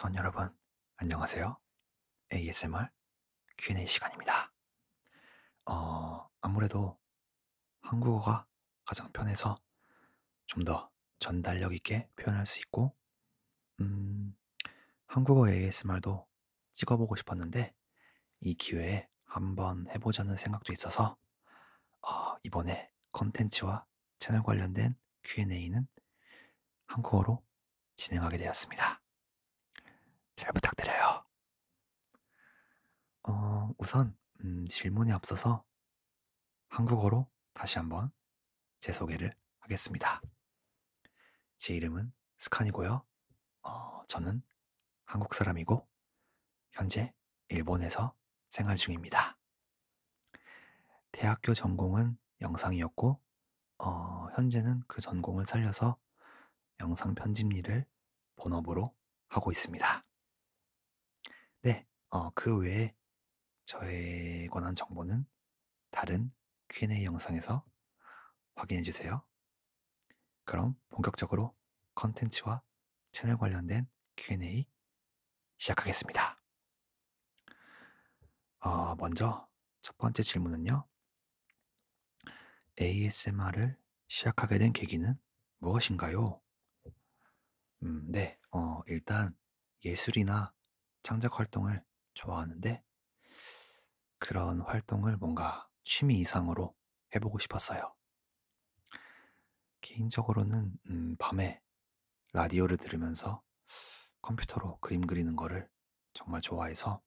선 여러분 안녕하세요. ASMR Q&A 시간입니다. 어, 아무래도 한국어가 가장 편해서 좀 더 전달력 있게 표현할 수 있고 음, 한국어 ASMR도 찍어보고 싶었는데 이 기회에 한번 해보자는 생각도 있어서 어, 이번에 컨텐츠와 채널 관련된 Q&A는 한국어로 진행하게 되었습니다. 잘 부탁드려요. 어, 우선 음, 질문에 앞서서 한국어로 다시 한번 제 소개를 하겠습니다. 제 이름은 스칸이고요. 어, 저는 한국 사람이고 현재 일본에서 생활 중입니다. 대학교 전공은 영상이었고 어, 현재는 그 전공을 살려서 영상 편집 일을 본업으로 하고 있습니다. 네, 어, 그 외에 저에 관한 정보는 다른 Q&A 영상에서 확인해 주세요. 그럼 본격적으로 컨텐츠와 채널 관련된 Q&A 시작하겠습니다. 어, 먼저 첫 번째 질문은요. ASMR을 시작하게 된 계기는 무엇인가요? 음, 네, 어, 일단 예술이나 창작 활동을 좋아하는데 그런 활동을 뭔가 취미 이상으로 해보고 싶었어요. 개인적으로는 음, 밤에 라디오를 들으면서 컴퓨터로 그림 그리는 거를 정말 좋아해서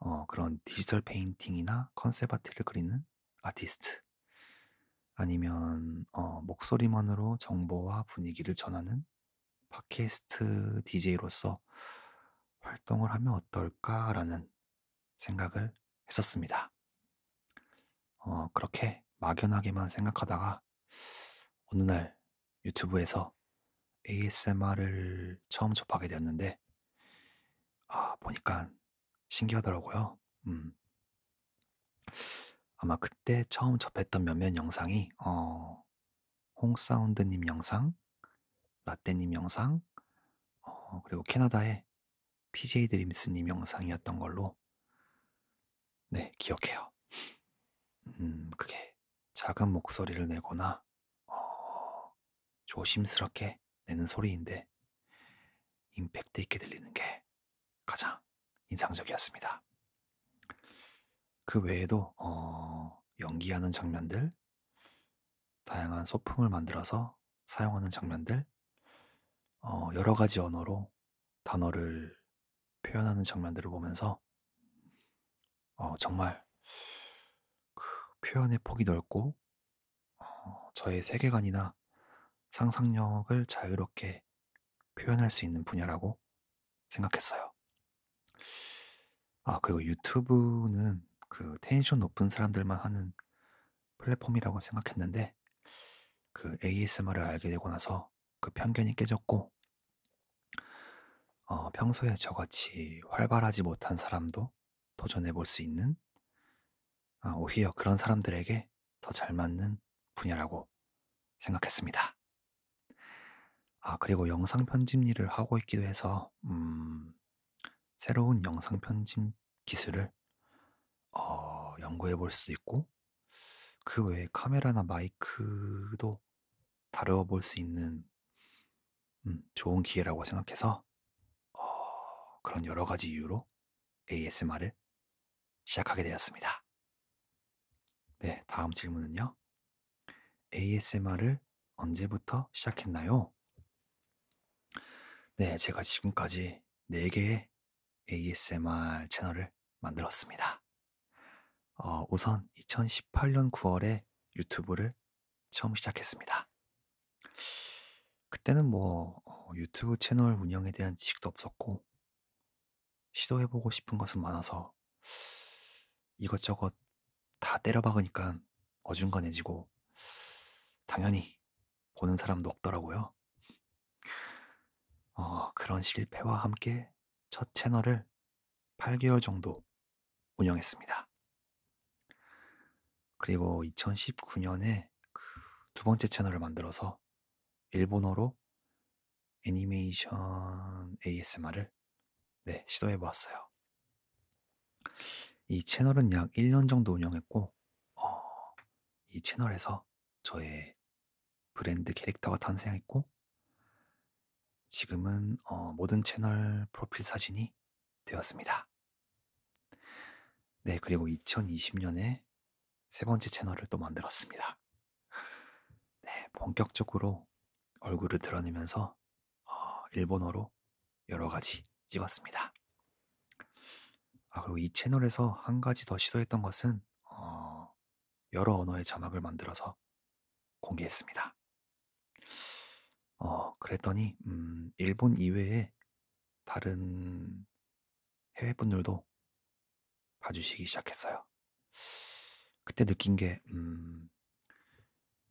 어, 그런 디지털 페인팅이나 컨셉 아트를 그리는 아티스트 아니면 어, 목소리만으로 정보와 분위기를 전하는 팟캐스트 DJ로서 활동을 하면 어떨까라는 생각을 했었습니다. 어, 그렇게 막연하게만 생각하다가 어느 날 유튜브에서 ASMR을 처음 접하게 되었는데, 아, 보니까 신기하더라고요. 음. 아마 그때 처음 접했던 몇몇 영상이, 어, 홍사운드님 영상, 라떼님 영상, 어, 그리고 캐나다의 PJ 드림스님 영상이었던 걸로 네 기억해요. 음 그게 작은 목소리를 내거나 어, 조심스럽게 내는 소리인데 임팩트 있게 들리는 게 가장 인상적이었습니다. 그 외에도 어, 연기하는 장면들, 다양한 소품을 만들어서 사용하는 장면들, 어, 여러 가지 언어로 단어를 표현하는 장면들을 보면서 어, 정말 그 표현의 폭이 넓고 어, 저의 세계관이나 상상력을 자유롭게 표현할 수 있는 분야라고 생각했어요. 아, 그리고 유튜브는 그 텐션 높은 사람들만 하는 플랫폼이라고 생각했는데 그 ASMR을 알게 되고 나서 그 편견이 깨졌고 어, 평소에 저같이 활발하지 못한 사람도 도전해 볼 수 있는 아, 오히려 그런 사람들에게 더 잘 맞는 분야라고 생각했습니다. 아, 그리고 영상 편집 일을 하고 있기도 해서 음, 새로운 영상 편집 기술을 어, 연구해 볼 수도 있고 그 외에 카메라나 마이크도 다루어 볼수 있는 음, 좋은 기회라고 생각해서 그런 여러 가지 이유로 ASMR을 시작하게 되었습니다. 네, 다음 질문은요. ASMR을 언제부터 시작했나요? 네, 제가 지금까지 4개의 ASMR 채널을 만들었습니다. 어, 우선 2018년 9월에 유튜브를 처음 시작했습니다. 그때는 뭐 어, 유튜브 채널 운영에 대한 지식도 없었고 시도해보고 싶은 것은 많아서 이것저것 다 때려박으니까 어중간해지고 당연히 보는 사람도 없더라고요. 어, 그런 실패와 함께 첫 채널을 8개월 정도 운영했습니다. 그리고 2019년에 그 두 번째 채널을 만들어서 일본어로 애니메이션 ASMR을 네, 시도해 보았어요. 이 채널은 약 1년 정도 운영했고, 어, 이 채널에서 저의 브랜드 캐릭터가 탄생했고, 지금은 어, 모든 채널 프로필 사진이 되었습니다. 네, 그리고 2020년에 세 번째 채널을 또 만들었습니다. 네, 본격적으로 얼굴을 드러내면서 어, 일본어로 여러 가지 찍었습니다. 아, 그리고 이 채널에서 한 가지 더 시도했던 것은 어, 여러 언어의 자막을 만들어서 공개했습니다. 어, 그랬더니 음, 일본 이외에 다른 해외 분들도 봐주시기 시작했어요. 그때 느낀 게 음,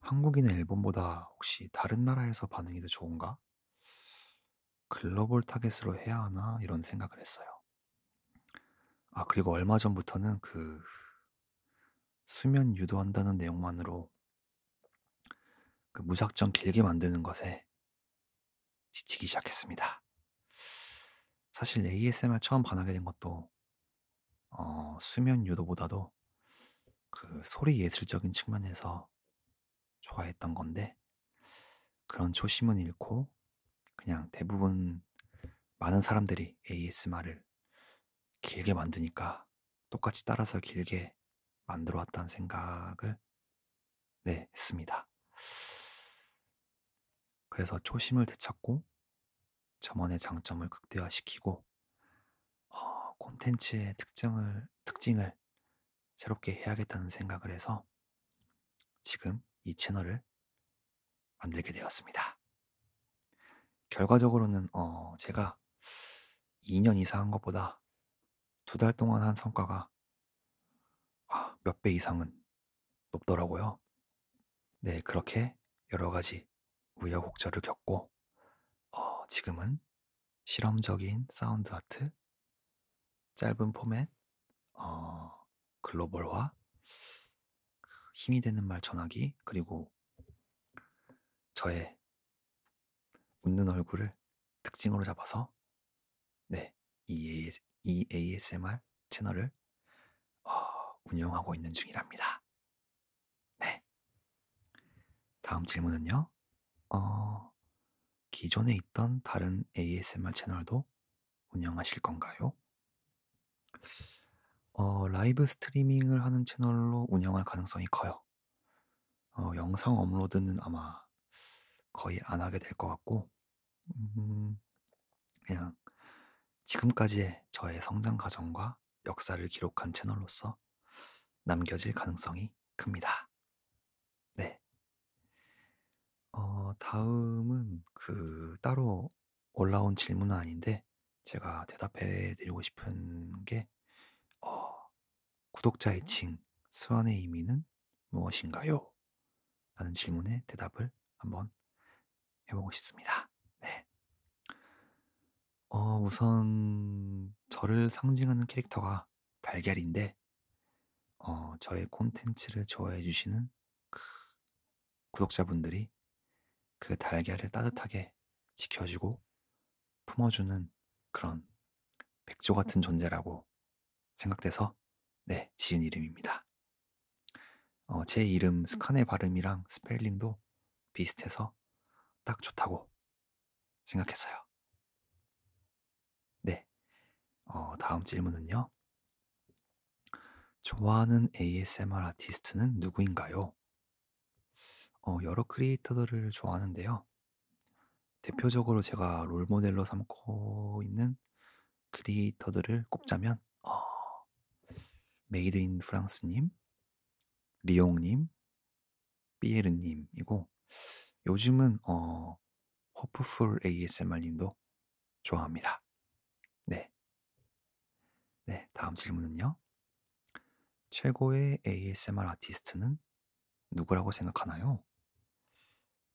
한국인은 일본보다 혹시 다른 나라에서 반응이 더 좋은가? 글로벌 타겟으로 해야 하나 이런 생각을 했어요. 아 그리고 얼마 전부터는 그 수면 유도한다는 내용만으로 그 무작정 길게 만드는 것에 지치기 시작했습니다. 사실 ASMR 처음 반하게 된 것도 어, 수면 유도보다도 그 소리 예술적인 측면에서 좋아했던 건데 그런 초심은 잃고 그냥 대부분 많은 사람들이 ASMR을 길게 만드니까 똑같이 따라서 길게 만들어 왔다는 생각을 네, 했습니다. 그래서 초심을 되찾고 저만의 장점을 극대화시키고 어, 콘텐츠의 특징을 특징을 새롭게 해야겠다는 생각을 해서 지금 이 채널을 만들게 되었습니다. 결과적으로는 어 제가 2년 이상 한 것보다 두 달 동안 한 성과가 아, 몇배 이상은 높더라고요. 네 그렇게 여러 가지 우여곡절을 겪고 어 지금은 실험적인 사운드 아트, 짧은 포맷, 어 글로벌화, 그 힘이 되는 말 전하기, 그리고 저의 웃는 얼굴을 특징으로 잡아서 네, 이 ASMR 채널을 어, 운영하고 있는 중이랍니다. 네. 다음 질문은요. 어, 기존에 있던 다른 ASMR 채널도 운영하실 건가요? 어, 라이브 스트리밍을 하는 채널로 운영할 가능성이 커요. 어, 영상 업로드는 아마 거의 안 하게 될 것 같고, 음, 그냥 지금까지의 저의 성장 과정과 역사를 기록한 채널로서 남겨질 가능성이 큽니다. 네. 어, 다음은 그 따로 올라온 질문은 아닌데 제가 대답해 드리고 싶은 게 어, 구독자 의칭 네. 수완의 의미는 무엇인가요? 라는 질문에 대답을 한번 해보고 싶습니다. 네. 어, 우선 저를 상징하는 캐릭터가 달걀인데, 어, 저의 콘텐츠를 좋아해 주시는 그 구독자분들이 그 달걀을 따뜻하게 지켜주고 품어주는 그런 백조 같은 존재라고 생각돼서 네 지은 이름입니다. 어, 제 이름 음. 스칸의 발음이랑 스펠링도 비슷해서 딱 좋다고 생각했어요. 네. 어, 다음 질문은요. 좋아하는 ASMR 아티스트는 누구인가요? 어, 여러 크리에이터들을 좋아하는데요. 대표적으로 제가 롤모델로 삼고 있는 크리에이터들을 꼽자면 어, 메이드 인 프랑스님, 리옹님, 삐에르님이고 요즘은 어, 허프풀 ASMR님도 좋아합니다. 네. 네, 다음 질문은요. 최고의 ASMR 아티스트는 누구라고 생각하나요?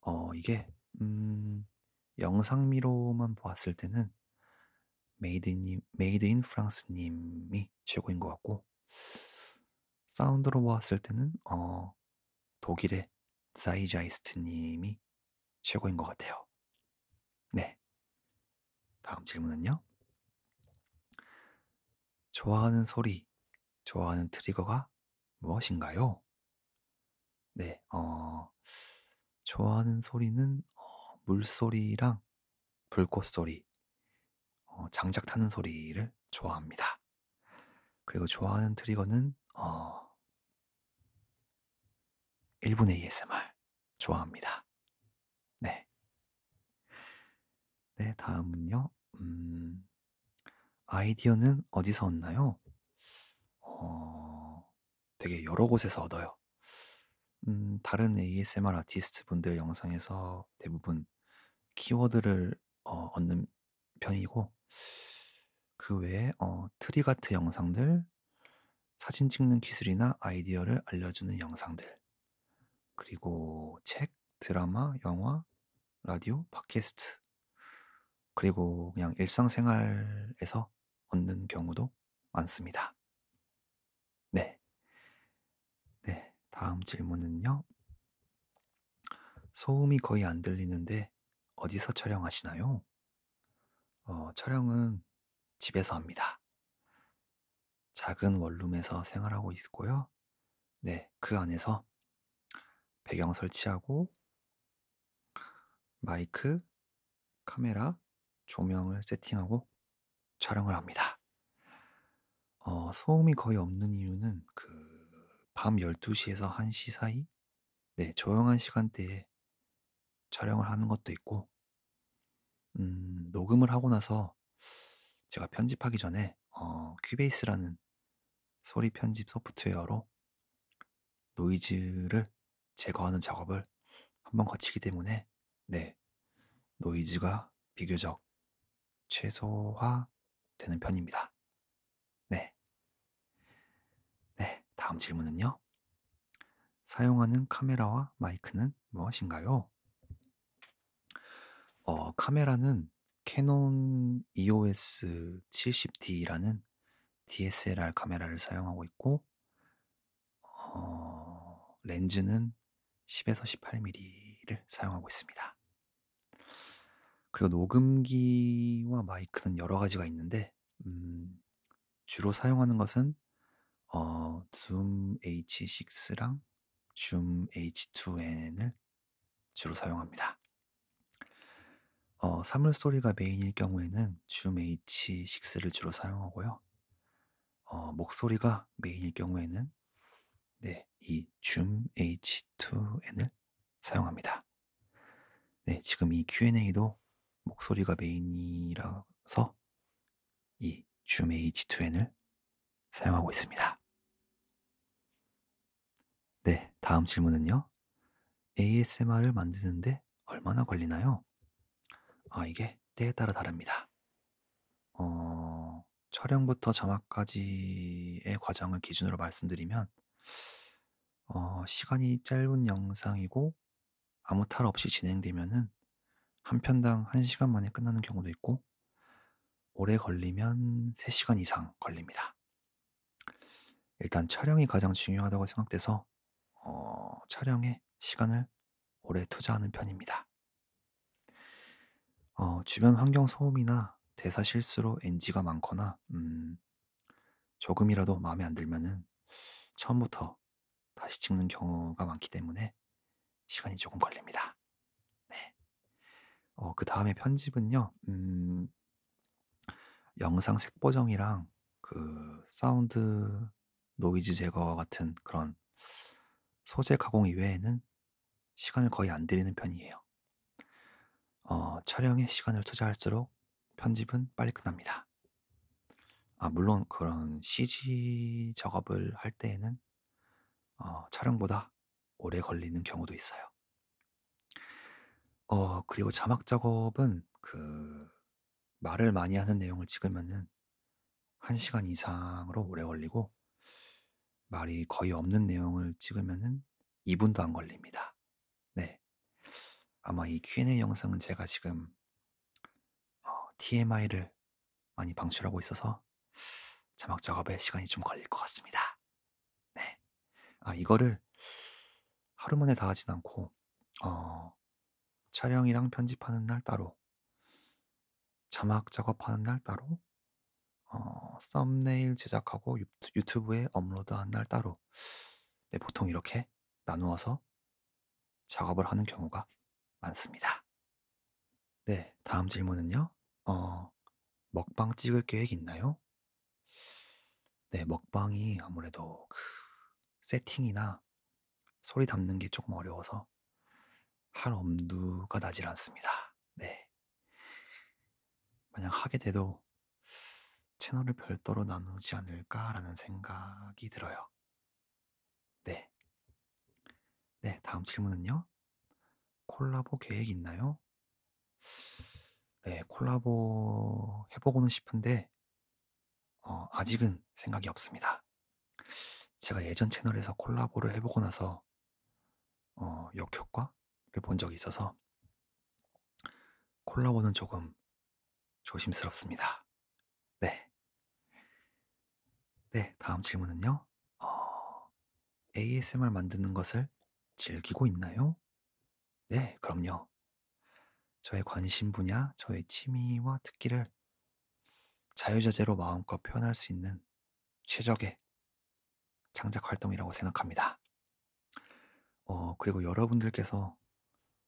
어, 이게, 음, 영상미로만 보았을 때는 메이드님, 메이드 인 프랑스님이 최고인 것 같고, 사운드로 보았을 때는, 어, 독일의 자이자이스트님이 최고인 것 같아요. 네. 다음 질문은요. 좋아하는 소리, 좋아하는 트리거가 무엇인가요? 네, 어, 좋아하는 소리는 어, 물소리랑 불꽃소리, 어, 장작 타는 소리를 좋아합니다. 그리고 좋아하는 트리거는 어, 1분 ASMR 좋아합니다. 네, 다음은요. 음, 아이디어는 어디서 얻나요? 어, 되게 여러 곳에서 얻어요. 음, 다른 ASMR 아티스트 분들 영상에서 대부분 키워드를 어, 얻는 편이고, 그 외에 어, 트리 가트 영상들, 사진 찍는 기술이나 아이디어를 알려주는 영상들, 그리고 책, 드라마, 영화, 라디오, 팟캐스트, 그리고 그냥 일상생활에서 얻는 경우도 많습니다. 네. 네. 다음 질문은요. 소음이 거의 안 들리는데 어디서 촬영하시나요? 어, 촬영은 집에서 합니다. 작은 원룸에서 생활하고 있고요. 네, 그 안에서 배경 설치하고 마이크, 카메라, 조명을 세팅하고 촬영을 합니다. 어, 소음이 거의 없는 이유는 그밤 12시에서 1시 사이 네, 조용한 시간대에 촬영을 하는 것도 있고 음, 녹음을 하고 나서 제가 편집하기 전에 어, 큐베이스라는 소리 편집 소프트웨어로 노이즈를 제거하는 작업을 한번 거치기 때문에 네, 노이즈가 비교적 최소화되는 편입니다. 네. 네, 다음 질문은요. 사용하는 카메라와 마이크는 무엇인가요? 어, 카메라는 캐논 EOS 70D라는 DSLR 카메라를 사용하고 있고, 어, 렌즈는 10에서 18mm를 사용하고 있습니다. 그리고 녹음기와 마이크는 여러 가지가 있는데 음 주로 사용하는 것은 어줌 H6랑 줌 H2N을 주로 사용합니다. 어 사물소리가 메인일 경우에는 줌 H6를 주로 사용하고요. 어 목소리가 메인일 경우에는 네, 이줌 H2N을 사용합니다. 네, 지금 이 Q&A도 목소리가 메인이라서 이 줌의 g 2 n 을 사용하고 있습니다. 네, 다음 질문은요. ASMR을 만드는데 얼마나 걸리나요? 아, 이게 때에 따라 다릅니다. 어, 촬영부터 자막까지의 과정을 기준으로 말씀드리면, 어, 시간이 짧은 영상이고 아무 탈 없이 진행되면은 한 편당 1 시간 만에 끝나는 경우도 있고 오래 걸리면 3 시간 이상 걸립니다. 일단 촬영이 가장 중요하다고 생각돼서 어 촬영에 시간을 오래 투자하는 편입니다. 어 주변 환경 소음이나 대사 실수로 NG가 많거나 음 조금이라도 마음에 안 들면은 처음부터 다시 찍는 경우가 많기 때문에 시간이 조금 걸립니다. 어 그다음에 편집은요. 음 영상 색보정이랑 그 사운드 노이즈 제거 같은 그런 소재 가공 이외에는 시간을 거의 안 들이는 편이에요. 어 촬영에 시간을 투자할수록 편집은 빨리 끝납니다. 아 물론 그런 CG 작업을 할 때에는 어 촬영보다 오래 걸리는 경우도 있어요. 어 그리고 자막 작업은 그 말을 많이 하는 내용을 찍으면은 1 시간 이상으로 오래 걸리고 말이 거의 없는 내용을 찍으면은 2 분도 안 걸립니다. 네. 아마 이 Q&A 영상은 제가 지금 어 TMI를 많이 방출하고 있어서 자막 작업에 시간이 좀 걸릴 것 같습니다. 네. 아 이거를 하루만에 다 하진 않고 어 촬영이랑 편집하는 날 따로, 자막 작업하는 날 따로, 어, 썸네일 제작하고 유튜브에 업로드한 날 따로, 네, 보통 이렇게 나누어서 작업을 하는 경우가 많습니다. 네, 다음 질문은요. 어, 먹방 찍을 계획 있나요? 네, 먹방이 아무래도 그 세팅이나 소리 담는 게 조금 어려워서 할 엄두가 나질 않습니다. 네. 만약 하게 돼도 채널을 별도로 나누지 않을까라는 생각이 들어요. 네. 네, 다음 질문은요. 콜라보 계획 있나요? 네, 콜라보 해보고는 싶은데, 어, 아직은 생각이 없습니다. 제가 예전 채널에서 콜라보를 해보고 나서, 어, 역효과? 본 적이 있어서 콜라보는 조금 조심스럽습니다. 네. 네, 다음 질문은요. 어, ASMR 만드는 것을 즐기고 있나요? 네, 그럼요. 저의 관심 분야, 저의 취미와 특기를 자유자재로 마음껏 표현할 수 있는 최적의 창작 활동이라고 생각합니다. 어, 그리고 여러분들께서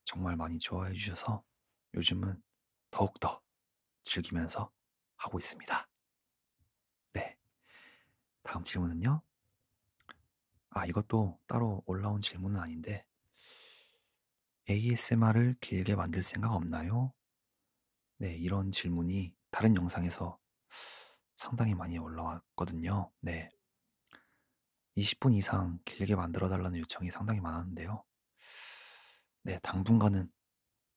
정말 많이 좋아해 주셔서 요즘은 더욱더 즐기면서 하고 있습니다. 네. 다음 질문은요. 아, 이것도 따로 올라온 질문은 아닌데, ASMR을 길게 만들 생각 없나요? 네, 이런 질문이 다른 영상에서 상당히 많이 올라왔거든요. 네. 20분 이상 길게 만들어 달라는 요청이 상당히 많았는데요. 네, 당분간은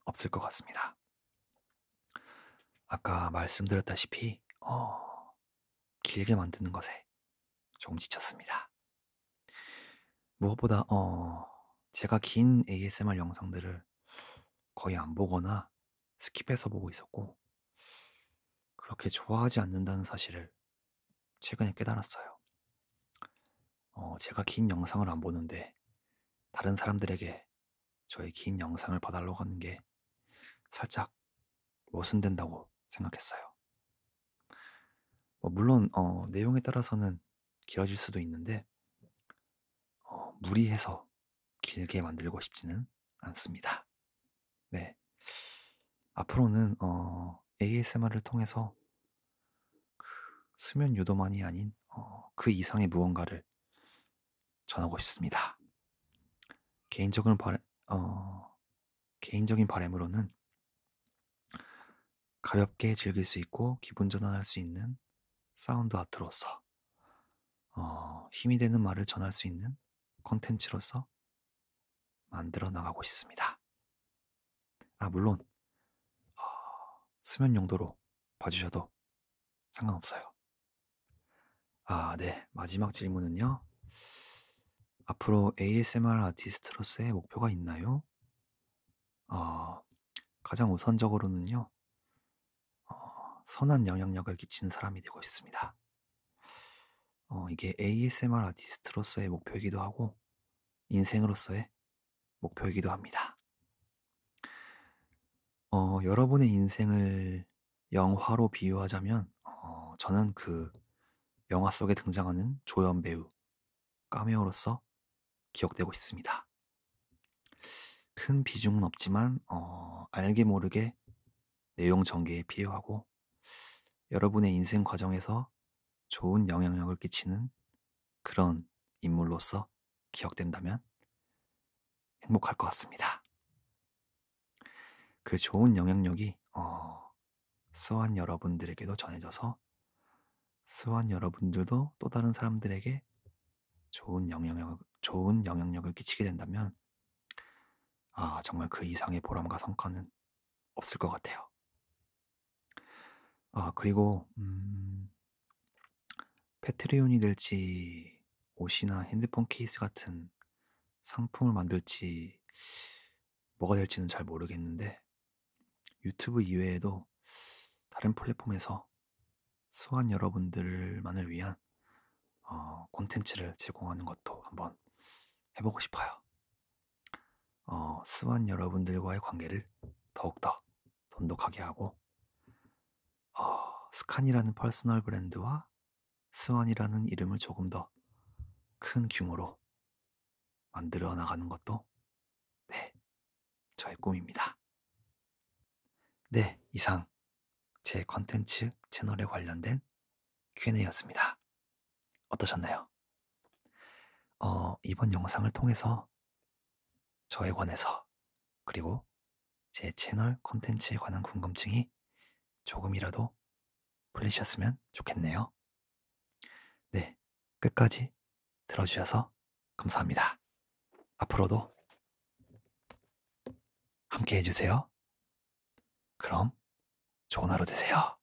없을 것 같습니다. 아까 말씀드렸다시피 어, 길게 만드는 것에 조금 지쳤습니다. 무엇보다 어, 제가 긴 ASMR 영상들을 거의 안 보거나 스킵해서 보고 있었고 그렇게 좋아하지 않는다는 사실을 최근에 깨달았어요. 어, 제가 긴 영상을 안 보는데 다른 사람들에게 저의 긴 영상을 봐달라고 하는 게 살짝 모순된다고 생각했어요. 뭐 물론 어, 내용에 따라서는 길어질 수도 있는데 어, 무리해서 길게 만들고 싶지는 않습니다. 네, 앞으로는 어, ASMR을 통해서 그 수면 유도만이 아닌 어, 그 이상의 무언가를 전하고 싶습니다. 개인적인, 바람, 어 개인적인 바람으로는 가볍게 즐길 수 있고 기분 전환할 수 있는 사운드 아트로서 어 힘이 되는 말을 전할 수 있는 콘텐츠로서 만들어 나가고 싶습니다. 아 물론 어, 수면 용도로 봐주셔도 상관없어요. 아, 네. 마지막 질문은요. 앞으로 ASMR 아티스트로서의 목표가 있나요? 어, 가장 우선적으로는요, 어, 선한 영향력을 끼친 사람이 되고 싶습니다. 어, 이게 ASMR 아티스트로서의 목표이기도 하고, 인생으로서의 목표이기도 합니다. 어, 여러분의 인생을 영화로 비유하자면, 어, 저는 그 영화 속에 등장하는 조연 배우, 까메오로서 기억되고 있습니다. 큰 비중은 없지만 어, 알게 모르게 내용 전개에 필요하고 여러분의 인생 과정에서 좋은 영향력을 끼치는 그런 인물로서 기억된다면 행복할 것 같습니다. 그 좋은 영향력이 어, 스완 여러분들에게도 전해져서 스완 여러분들도 또 다른 사람들에게 좋은 영향력, 좋은 영향력을 끼치게 된다면 아, 정말 그 이상의 보람과 성과는 없을 것 같아요. 아, 그리고 음, 패트리온이 될지 옷이나 핸드폰 케이스 같은 상품을 만들지 뭐가 될지는 잘 모르겠는데 유튜브 이외에도 다른 플랫폼에서 수완 여러분들만을 위한 어, 콘텐츠를 제공하는 것도 한번 해보고 싶어요. 어, 스완 여러분들과의 관계를 더욱더 돈독하게 하고 어, 스칸이라는 퍼스널 브랜드와 스완이라는 이름을 조금 더 큰 규모로 만들어 나가는 것도 네, 저의 꿈입니다. 네, 이상 제 컨텐츠 채널에 관련된 Q&A였습니다. 어떠셨나요? 어, 이번 영상을 통해서 저에 관해서 그리고 제 채널 콘텐츠에 관한 궁금증이 조금이라도 풀리셨으면 좋겠네요. 네, 끝까지 들어주셔서 감사합니다. 앞으로도 함께 해주세요. 그럼 좋은 하루 되세요.